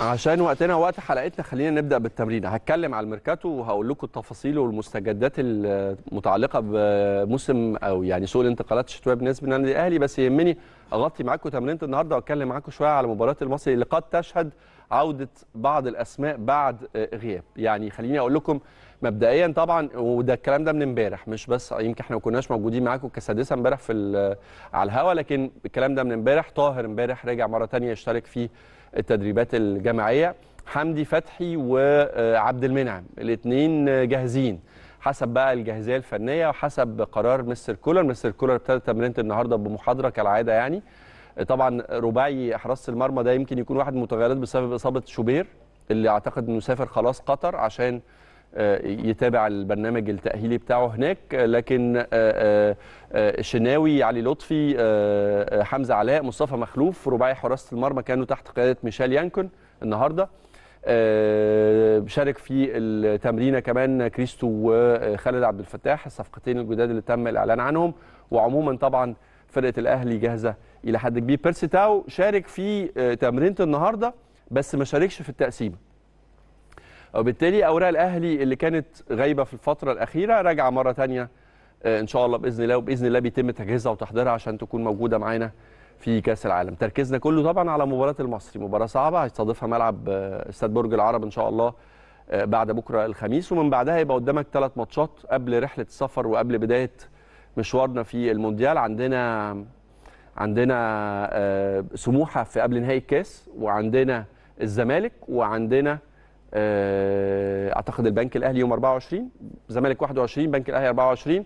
عشان وقتنا وقت حلقتنا خلينا نبدا بالتمرين هتكلم على الميركاتو وهقول لكم التفاصيل والمستجدات المتعلقه بموسم او يعني سوق الانتقالات الشتويه بالنسبه للنادي الاهلي بس يهمني اغطي معاكم تمرينه النهارده واتكلم معاكم شويه على مباراه المصري اللي قد تشهد عوده بعض الاسماء بعد غياب يعني خليني اقول لكم مبدئيا طبعا وده الكلام ده من امبارح مش بس يمكن احنا ما كناش موجودين معاكم كسادسه امبارح في على الهوا لكن الكلام ده من امبارح طاهر امبارح رجع مره ثانيه يشترك في التدريبات الجماعيه حمدي فتحي وعبد المنعم الاثنين جاهزين حسب بقى الجاهزيه الفنيه وحسب قرار مستر كولر مستر كولر ابتدى تمرينه النهارده بمحاضره كالعاده يعني طبعا رباعي حراسه المرمى ده يمكن يكون واحد من المتغيرات بسبب اصابه شوبير اللي اعتقد انه سافر خلاص قطر عشان آه، يتابع البرنامج التأهيلي بتاعه هناك لكن آه، آه، الشناوي علي لطفي حمزة علاء مصطفى مخلوف رباعي حراسة المرمى كانوا تحت قيادة ميشيل يانكون النهارده آه، شارك في التمرينه كمان كريستو وخالد عبد الفتاح الصفقتين الجداد اللي تم الاعلان عنهم وعموما طبعا فرقه الاهلي جاهزه الى حد كبير بيرسي تاو شارك في آه، تمرينه النهارده بس ما شاركش في التقسيمه وبالتالي اوراق الاهلي اللي كانت غايبه في الفتره الاخيره راجعه مره ثانيه آه، ان شاء الله باذن الله وباذن الله بيتم تجهيزها وتحضيرها عشان تكون موجوده معانا في كاس العالم تركيزنا كله طبعا على مباراه المصري مباراه صعبه هيستضيفها ملعب آه، استاد برج العرب ان شاء الله آه، بعد بكره الخميس ومن بعدها يبقى قدامك ثلاث ماتشات قبل رحله السفر وقبل بدايه مشوارنا في المونديال عندنا عندنا آه، سموحه في قبل نهائي الكاس وعندنا الزمالك وعندنا اعتقد البنك الاهلي يوم 24 زمالك 21 بنك الاهلي 24